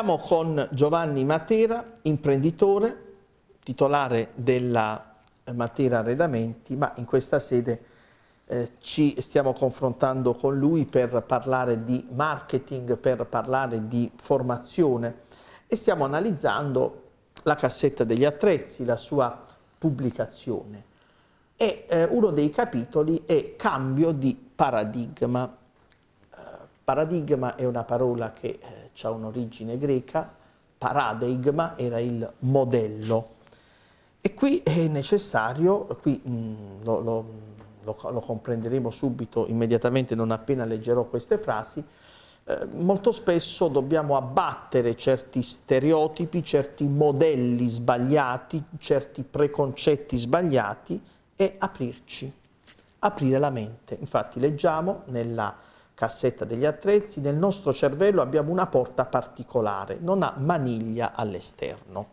Siamo con Giovanni Matera, imprenditore, titolare della eh, Matera Arredamenti, ma in questa sede eh, ci stiamo confrontando con lui per parlare di marketing, per parlare di formazione e stiamo analizzando la cassetta degli attrezzi, la sua pubblicazione. E eh, uno dei capitoli è cambio di paradigma. Eh, paradigma è una parola che eh, ha un'origine greca, paradigma era il modello. E qui è necessario, qui mh, mm, lo, lo, lo, comprenderemo subito, immediatamente, non appena leggerò queste frasi, eh, molto spesso dobbiamo abbattere certi stereotipi, certi modelli sbagliati, certi preconcetti sbagliati e aprirci, aprire la mente. Infatti leggiamo nella cassetta degli attrezzi, nel nostro cervello abbiamo una porta particolare, non ha maniglia all'esterno.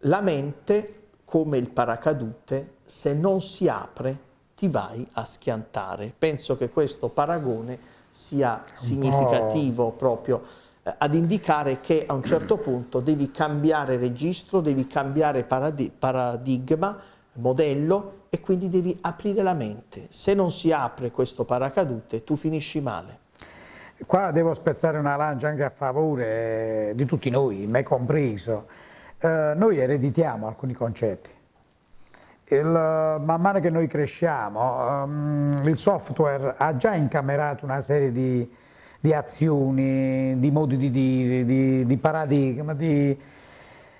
La mente, come il paracadute, se non si apre ti vai a schiantare. Penso che questo paragone sia significativo oh. proprio eh, ad indicare che a un certo punto devi cambiare registro, devi cambiare paradi- paradigma modello e quindi devi aprire la mente. Se non si apre questo paracadute tu finisci male. Qua devo spezzare una lancia anche a favore eh, di tutti noi, me compreso. Eh, noi ereditiamo alcuni concetti. Il, man mano che noi cresciamo, um, il software ha già incamerato una serie di, di azioni, di modi di dire, di, di paradigma, di,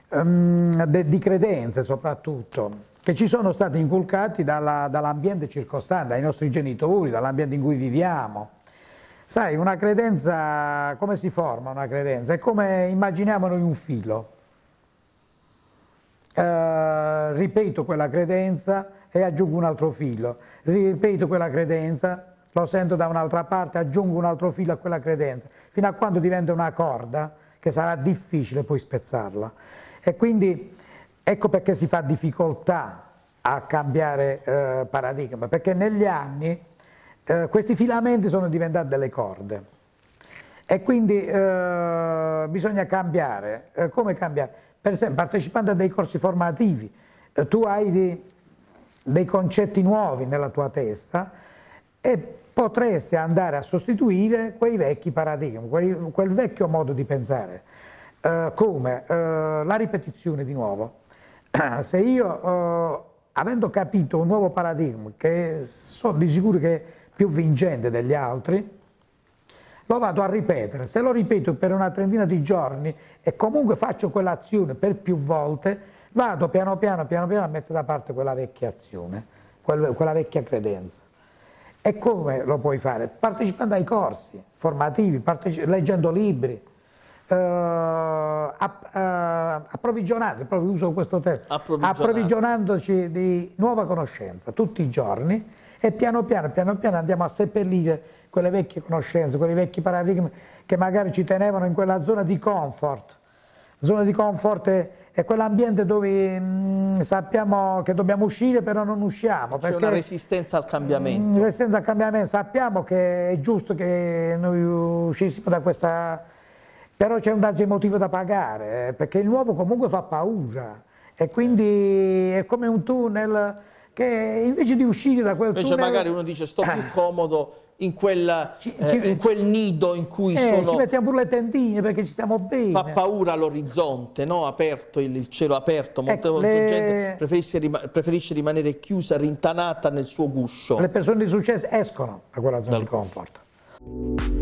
um, de, di credenze soprattutto che ci sono stati inculcati dalla, dall'ambiente circostante, dai nostri genitori, dall'ambiente in cui viviamo. Sai, una credenza, come si forma una credenza? È come immaginiamo noi un filo. Eh, ripeto quella credenza e aggiungo un altro filo. Ripeto quella credenza, lo sento da un'altra parte, aggiungo un altro filo a quella credenza, fino a quando diventa una corda che sarà difficile poi spezzarla. E quindi Ecco perché si fa difficoltà a cambiare eh, paradigma, perché negli anni eh, questi filamenti sono diventati delle corde e quindi eh, bisogna cambiare. Eh, come cambiare? Per esempio, partecipando a dei corsi formativi, eh, tu hai di, dei concetti nuovi nella tua testa e potresti andare a sostituire quei vecchi paradigmi, quel, quel vecchio modo di pensare, eh, come la ripetizione di nuovo. se io, eh, avendo capito un nuovo paradigma, che so di sicuro che è più vincente degli altri, lo vado a ripetere. Se lo ripeto per una trentina di giorni e comunque faccio quell'azione per più volte, vado piano piano, piano piano a mettere da parte quella vecchia azione, quella vecchia credenza. E come lo puoi fare? Partecipando ai corsi formativi, parteci- leggendo libri, eh, app, eh, approvvigionati, uso questo termine, approvvigionandoci di nuova conoscenza tutti i giorni e piano piano, piano piano andiamo a seppellire quelle vecchie conoscenze, quei vecchi paradigmi che magari ci tenevano in quella zona di comfort. zona di comfort è, è quell'ambiente dove mh, mm, sappiamo che dobbiamo uscire però non usciamo. C'è una resistenza al cambiamento. Mh, mm, resistenza al cambiamento, sappiamo che è giusto che noi uscissimo da questa però c'è un dato emotivo da pagare, eh, perché il nuovo comunque fa paura e quindi è come un tunnel che invece di uscire da quel invece tunnel... Invece magari uno dice sto più comodo in, quella, ci, eh, ci, in quel nido in cui eh, sono... ci mettiamo pure le tendine perché ci stiamo bene. Fa paura l'orizzonte, no? Aperto, il, il, cielo aperto, molte eh, ecco, volte le... gente preferisce, rima, preferisce, rimanere chiusa, rintanata nel suo guscio. Le persone di successo escono da quella zona Dal di comfort. Guscio.